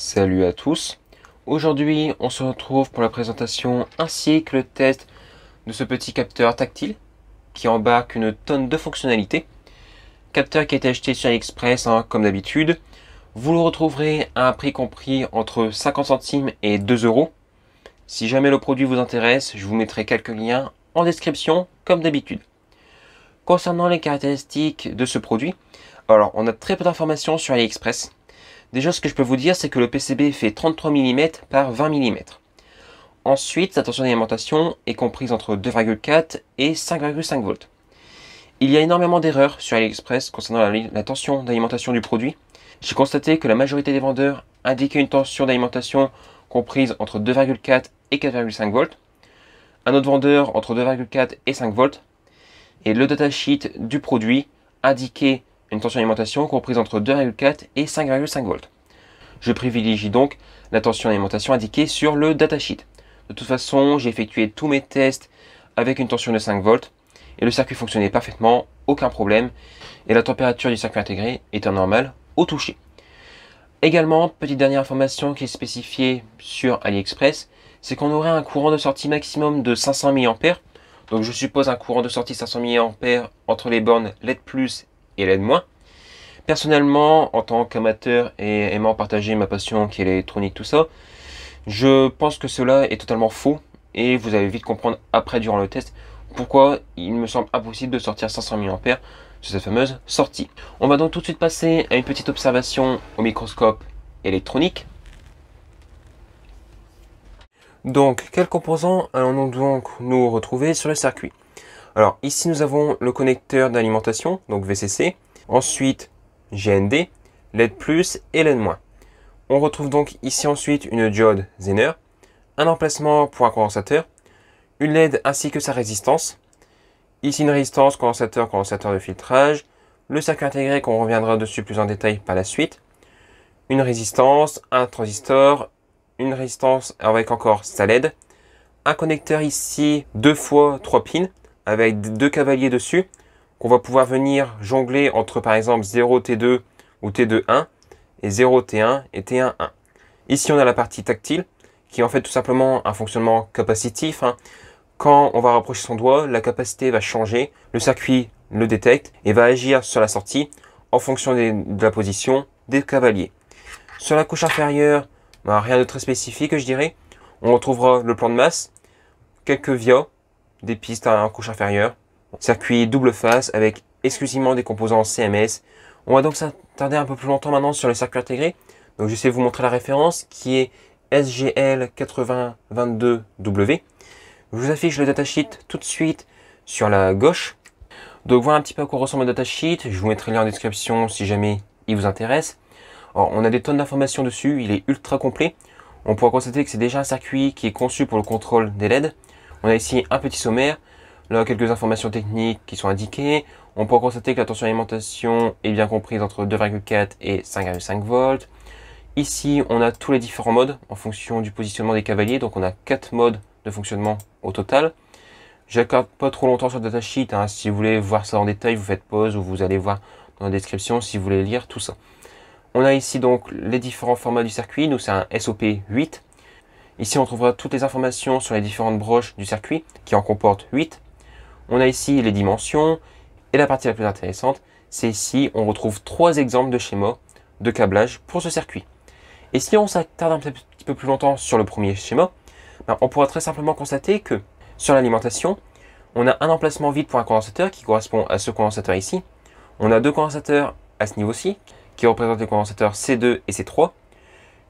Salut à tous. Aujourd'hui, on se retrouve pour la présentation ainsi que le test de ce petit capteur tactile qui embarque une tonne de fonctionnalités. Capteur qui a été acheté sur AliExpress hein, comme d'habitude. Vous le retrouverez à un prix compris entre 50 centimes et 2 euros. Si jamais le produit vous intéresse, je vous mettrai quelques liens en description comme d'habitude. Concernant les caractéristiques de ce produit, alors on a très peu d'informations sur AliExpress. Déjà, ce que je peux vous dire, c'est que le PCB fait 33 mm par 20 mm. Ensuite, la tension d'alimentation est comprise entre 2,4 et 5,5 volts. Il y a énormément d'erreurs sur AliExpress concernant la, tension d'alimentation du produit. J'ai constaté que la majorité des vendeurs indiquaient une tension d'alimentation comprise entre 2,4 et 4,5 volts. Un autre vendeur entre 2,4 et 5 volts. Et le datasheet du produit indiquait une tension d'alimentation comprise entre 2,4 et 5,5 volts. Je privilégie donc la tension d'alimentation indiquée sur le datasheet. De toute façon, j'ai effectué tous mes tests avec une tension de 5 volts et le circuit fonctionnait parfaitement, aucun problème, et la température du circuit intégré était normale au toucher. Également, petite dernière information qui est spécifiée sur AliExpress, c'est qu'on aurait un courant de sortie maximum de 500 mA. Donc je suppose un courant de sortie 500 mA entre les bornes LED+ et l'aide moins. Personnellement, en tant qu'amateur et aimant partager ma passion qui est l'électronique, tout ça, je pense que cela est totalement faux et vous allez vite comprendre après durant le test pourquoi il me semble impossible de sortir 500 mAh sur cette fameuse sortie. On va donc tout de suite passer à une petite observation au microscope électronique. Donc, quels composants allons-nous donc nous retrouver sur le circuit alors ici, nous avons le connecteur d'alimentation, donc VCC. Ensuite, GND, LED+, et LED-. On retrouve donc ici ensuite une diode Zener, un emplacement pour un condensateur, une LED ainsi que sa résistance. Ici une résistance condensateur, condensateur de filtrage, le circuit intégré qu'on reviendra dessus plus en détail par la suite, une résistance, un transistor, une résistance avec encore sa LED, un connecteur ici deux fois trois pins, avec deux cavaliers dessus, qu'on va pouvoir venir jongler entre par exemple 0 T2 ou T2-1 et 0 T1 et T1-1. Ici, on a la partie tactile qui est en fait tout simplement un fonctionnement capacitif. Hein. Quand on va rapprocher son doigt, la capacité va changer, le circuit le détecte et va agir sur la sortie en fonction de la position des cavaliers. Sur la couche inférieure, bah, rien de très spécifique je dirais. On retrouvera le plan de masse, quelques vias des pistes à couche inférieure. Circuit double face avec exclusivement des composants CMS. On va donc s'attarder un peu plus longtemps maintenant sur les circuits intégré, Donc j'essaie de vous montrer la référence qui est SGL8022W. Je vous affiche le datasheet tout de suite sur la gauche. Donc voilà un petit peu à quoi ressemble le datasheet. Je vous mettrai le lien en description si jamais il vous intéresse. on a des tonnes d'informations dessus, il est ultra complet. On pourra constater que c'est déjà un circuit qui est conçu pour le contrôle des LED. On a ici un petit sommaire, là quelques informations techniques qui sont indiquées. On peut constater que la tension d'alimentation est bien comprise entre 2,4 et 5,5 volts. Ici, on a tous les différents modes en fonction du positionnement des cavaliers. Donc, on a quatre modes de fonctionnement au total. J'accorde pas trop longtemps sur le datasheet. Hein. Si vous voulez voir ça en détail, vous faites pause ou vous allez voir dans la description si vous voulez lire tout ça. On a ici donc les différents formats du circuit. Nous, c'est un SOP 8 Ici, on trouvera toutes les informations sur les différentes broches du circuit, qui en comporte 8. On a ici les dimensions, et la partie la plus intéressante, c'est ici, on retrouve trois exemples de schémas de câblage pour ce circuit. Et si on s'attarde un petit peu plus longtemps sur le premier schéma, ben, on pourra très simplement constater que sur l'alimentation, on a un emplacement vide pour un condensateur qui correspond à ce condensateur ici. On a deux condensateurs à ce niveau-ci, qui représentent les condensateurs C2 et C3.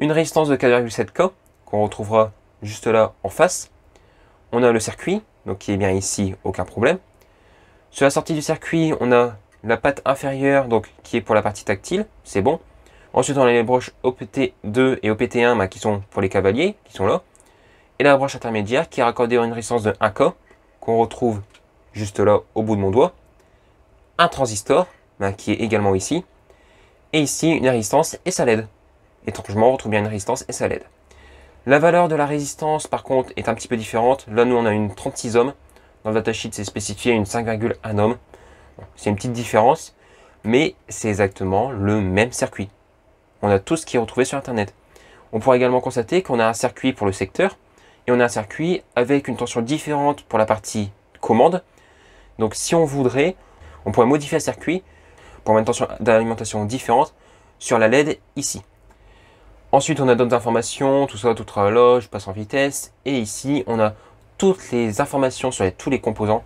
Une résistance de 4,7K qu'on retrouvera juste là en face. On a le circuit, donc qui est bien ici, aucun problème. Sur la sortie du circuit, on a la patte inférieure, donc qui est pour la partie tactile, c'est bon. Ensuite, on a les broches OPT2 et OPT1 bah, qui sont pour les cavaliers, qui sont là. Et la broche intermédiaire qui est raccordée à une résistance de 1K, qu'on retrouve juste là au bout de mon doigt. Un transistor, bah, qui est également ici. Et ici, une résistance et sa LED. Étrangement, on retrouve bien une résistance et sa LED. La valeur de la résistance, par contre, est un petit peu différente. Là, nous, on a une 36 ohms. Dans le datasheet, c'est spécifié une 5,1 ohms. C'est une petite différence, mais c'est exactement le même circuit. On a tout ce qui est retrouvé sur Internet. On pourrait également constater qu'on a un circuit pour le secteur et on a un circuit avec une tension différente pour la partie commande. Donc si on voudrait, on pourrait modifier le circuit pour une tension d'alimentation différente sur la LED ici. Ensuite, on a d'autres informations, tout ça, toute je passe en vitesse. Et ici, on a toutes les informations sur tous les composants.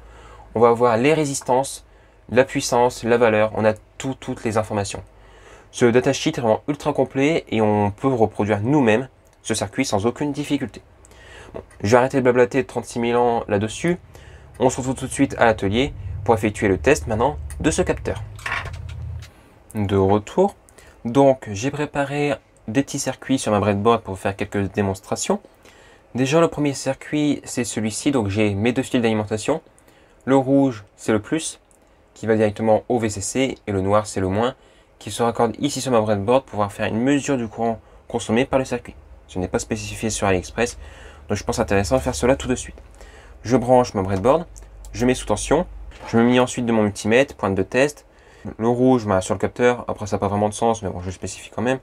On va avoir les résistances, la puissance, la valeur. On a tout, toutes les informations. Ce datasheet est vraiment ultra complet et on peut reproduire nous-mêmes ce circuit sans aucune difficulté. Bon, je vais arrêter de blablater 36 000 ans là-dessus. On se retrouve tout de suite à l'atelier pour effectuer le test maintenant de ce capteur. De retour. Donc, j'ai préparé des petits circuits sur ma breadboard pour faire quelques démonstrations. Déjà le premier circuit c'est celui-ci, donc j'ai mes deux fils d'alimentation. Le rouge c'est le plus qui va directement au VCC et le noir c'est le moins qui se raccorde ici sur ma breadboard pour pouvoir faire une mesure du courant consommé par le circuit. Ce n'est pas spécifié sur AliExpress donc je pense intéressant de faire cela tout de suite. Je branche ma breadboard, je mets sous tension, je me mets ensuite de mon multimètre, pointe de test, le rouge bah, sur le capteur, après ça n'a pas vraiment de sens mais bon je spécifie quand même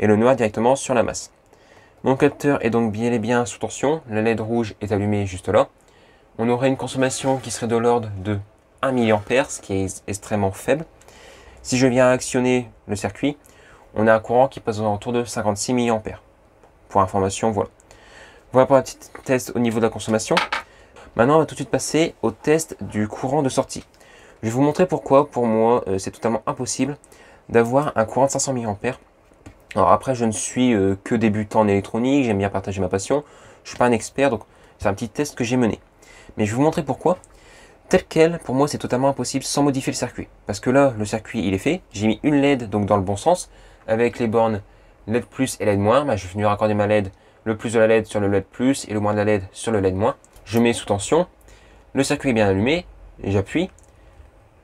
et le noir directement sur la masse. Mon capteur est donc bien et bien sous tension, la LED rouge est allumée juste là. On aurait une consommation qui serait de l'ordre de 1 mA, ce qui est extrêmement faible. Si je viens actionner le circuit, on a un courant qui passe autour de 56 mA. Pour information, voilà. Voilà pour un petit test au niveau de la consommation. Maintenant, on va tout de suite passer au test du courant de sortie. Je vais vous montrer pourquoi, pour moi, euh, c'est totalement impossible d'avoir un courant de 500 mA alors après, je ne suis euh, que débutant en électronique, j'aime bien partager ma passion, je ne suis pas un expert, donc c'est un petit test que j'ai mené. Mais je vais vous montrer pourquoi. Tel quel, pour moi, c'est totalement impossible sans modifier le circuit. Parce que là, le circuit, il est fait. J'ai mis une LED, donc dans le bon sens, avec les bornes LED+, et LED-, moins. Bah, je vais venir raccorder ma LED, le plus de la LED sur le LED+, plus et le moins de la LED sur le LED-. moins. Je mets sous tension, le circuit est bien allumé, et j'appuie.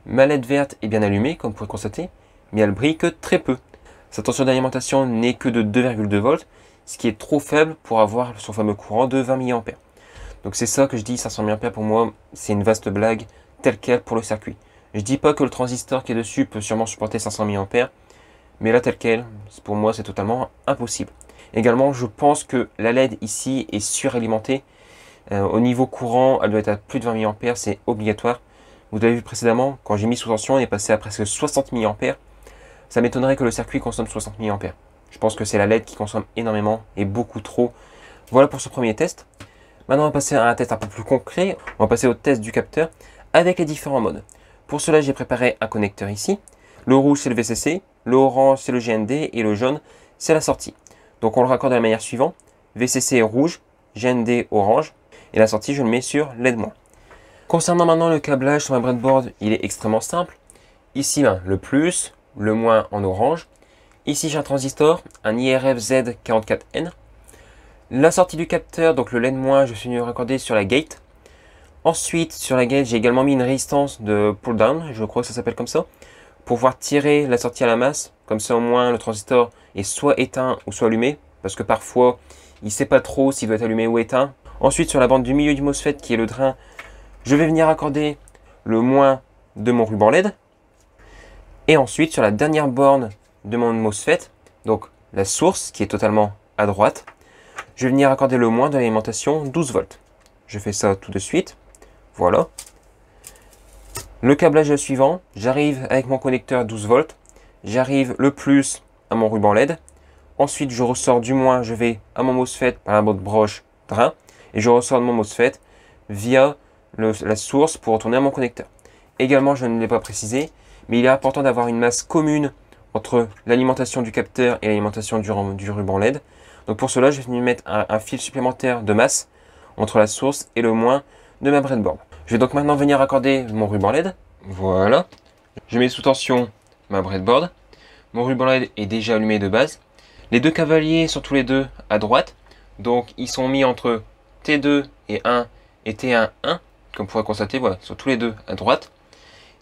Ma LED verte est bien allumée, comme vous pouvez constater, mais elle brille que très peu. Sa tension d'alimentation n'est que de 2,2 volts, ce qui est trop faible pour avoir son fameux courant de 20 mA. Donc c'est ça que je dis 500 mA pour moi, c'est une vaste blague telle quelle pour le circuit. Je dis pas que le transistor qui est dessus peut sûrement supporter 500 mA, mais là telle qu'elle, pour moi c'est totalement impossible. Également, je pense que la LED ici est suralimentée. Euh, au niveau courant, elle doit être à plus de 20 mA, c'est obligatoire. Vous avez vu précédemment, quand j'ai mis sous tension, elle est passée à presque 60 mA. Ça m'étonnerait que le circuit consomme 60 mAh. Je pense que c'est la LED qui consomme énormément et beaucoup trop. Voilà pour ce premier test. Maintenant, on va passer à un test un peu plus concret. On va passer au test du capteur avec les différents modes. Pour cela, j'ai préparé un connecteur ici. Le rouge, c'est le VCC. Le orange, c'est le GND. Et le jaune, c'est la sortie. Donc, on le raccorde de la manière suivante. VCC rouge, GND orange. Et la sortie, je le mets sur LED-. Concernant maintenant le câblage sur ma breadboard, il est extrêmement simple. Ici, ben, le plus, le moins en orange. Ici, j'ai un transistor, un IRF-Z44N. La sortie du capteur, donc le LED-, je suis raccorder sur la gate. Ensuite, sur la gate, j'ai également mis une résistance de pull-down, je crois que ça s'appelle comme ça, pour pouvoir tirer la sortie à la masse. Comme ça, au moins, le transistor est soit éteint ou soit allumé, parce que parfois, il sait pas trop s'il doit être allumé ou éteint. Ensuite, sur la bande du milieu du MOSFET, qui est le drain, je vais venir raccorder le moins de mon ruban LED. Et ensuite, sur la dernière borne de mon MOSFET, donc la source qui est totalement à droite, je vais venir accorder le moins de l'alimentation 12 volts. Je fais ça tout de suite. Voilà. Le câblage suivant, j'arrive avec mon connecteur 12 volts, j'arrive le plus à mon ruban LED, ensuite je ressors du moins, je vais à mon MOSFET par la mode broche drain, et je ressors de mon MOSFET via la source pour retourner à mon connecteur. Également, je ne l'ai pas précisé, mais il est important d'avoir une masse commune entre l'alimentation du capteur et l'alimentation du, ruban LED. Donc pour cela, je vais mettre un, fil supplémentaire de masse entre la source et le moins de ma breadboard. Je vais donc maintenant venir accorder mon ruban LED. Voilà. Je mets sous tension ma breadboard. Mon ruban LED est déjà allumé de base. Les deux cavaliers sont tous les deux à droite. Donc ils sont mis entre T2 et 1 et T1, 1. Comme vous pourrez constater, voilà, ils sont tous les deux à droite.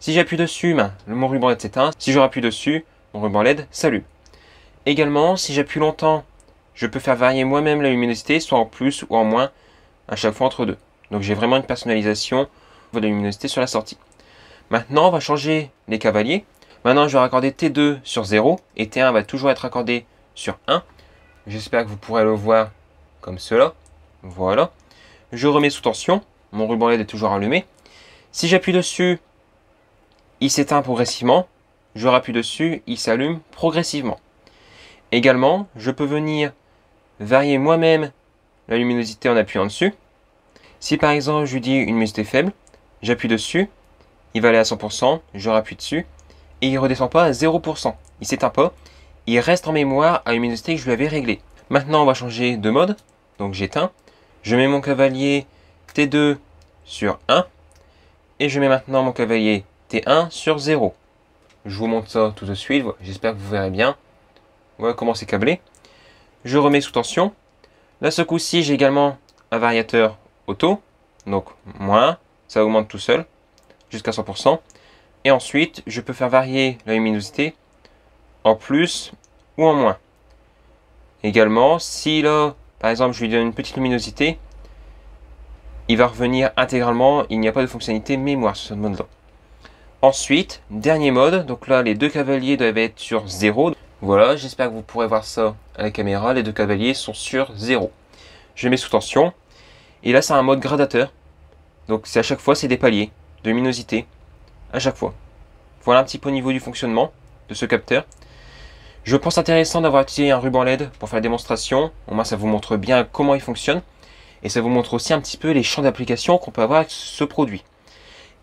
Si j'appuie dessus, ben, mon ruban LED s'éteint. Si je rappuie dessus, mon ruban LED s'allume. Également, si j'appuie longtemps, je peux faire varier moi-même la luminosité, soit en plus ou en moins, à chaque fois entre deux. Donc j'ai vraiment une personnalisation de la luminosité sur la sortie. Maintenant, on va changer les cavaliers. Maintenant, je vais raccorder T2 sur 0 et T1 va toujours être raccordé sur 1. J'espère que vous pourrez le voir comme cela. Voilà. Je remets sous tension. Mon ruban LED est toujours allumé. Si j'appuie dessus, il s'éteint progressivement, je rappuie dessus, il s'allume progressivement. Également, je peux venir varier moi-même la luminosité en appuyant dessus. Si par exemple je lui dis une luminosité faible, j'appuie dessus, il va aller à 100%, je rappuie dessus, et il redescend pas à 0%. Il s'éteint pas, il reste en mémoire à la luminosité que je lui avais réglée. Maintenant on va changer de mode, donc j'éteins, je mets mon cavalier T2 sur 1, et je mets maintenant mon cavalier 1 sur 0. Je vous montre ça tout de suite, j'espère que vous verrez bien. Voilà comment c'est câblé. Je remets sous tension. Là, ce coup-ci, j'ai également un variateur auto. Donc, moins, ça augmente tout seul, jusqu'à 100%. Et ensuite, je peux faire varier la luminosité en plus ou en moins. Également, si là, par exemple, je lui donne une petite luminosité, il va revenir intégralement, il n'y a pas de fonctionnalité mémoire sur ce mode-là. Ensuite, dernier mode, donc là les deux cavaliers doivent être sur 0. Voilà, j'espère que vous pourrez voir ça à la caméra, les deux cavaliers sont sur 0. Je mets sous tension, et là c'est un mode gradateur, donc c'est à chaque fois c'est des paliers de luminosité, à chaque fois. Voilà un petit peu au niveau du fonctionnement de ce capteur. Je pense intéressant d'avoir utilisé un ruban LED pour faire la démonstration, au moins ça vous montre bien comment il fonctionne, et ça vous montre aussi un petit peu les champs d'application qu'on peut avoir avec ce produit.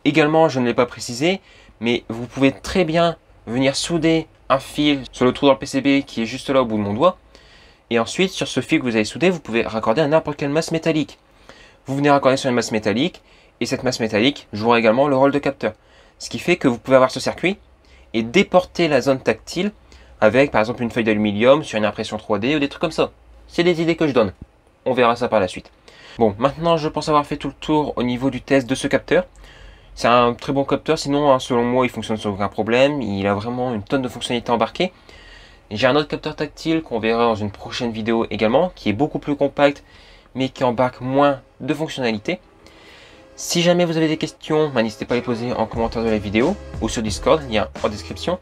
Également, je ne l'ai pas précisé, mais vous pouvez très bien venir souder un fil sur le trou dans le PCB qui est juste là au bout de mon doigt. Et ensuite, sur ce fil que vous avez soudé, vous pouvez raccorder à n'importe quelle masse métallique. Vous venez raccorder sur une masse métallique, et cette masse métallique jouera également le rôle de capteur. Ce qui fait que vous pouvez avoir ce circuit et déporter la zone tactile avec par exemple une feuille d'aluminium sur une impression 3D ou des trucs comme ça. C'est des idées que je donne. On verra ça par la suite. Bon, maintenant je pense avoir fait tout le tour au niveau du test de ce capteur. C'est un très bon capteur, sinon hein, selon moi il fonctionne sans aucun problème, il a vraiment une tonne de fonctionnalités embarquées. J'ai un autre capteur tactile qu'on verra dans une prochaine vidéo également, qui est beaucoup plus compact mais qui embarque moins de fonctionnalités. Si jamais vous avez des questions, bah, n'hésitez pas à les poser en commentaire de la vidéo ou sur Discord, lien en description.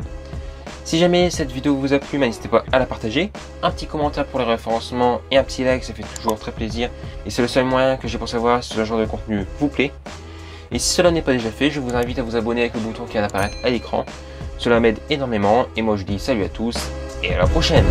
Si jamais cette vidéo vous a plu, bah, n'hésitez pas à la partager. Un petit commentaire pour le référencement et un petit like, ça fait toujours très plaisir. Et c'est le seul moyen que j'ai pour savoir si ce genre de contenu vous plaît. Et si cela n'est pas déjà fait, je vous invite à vous abonner avec le bouton qui apparaît à l'écran. Cela m'aide énormément et moi je dis salut à tous et à la prochaine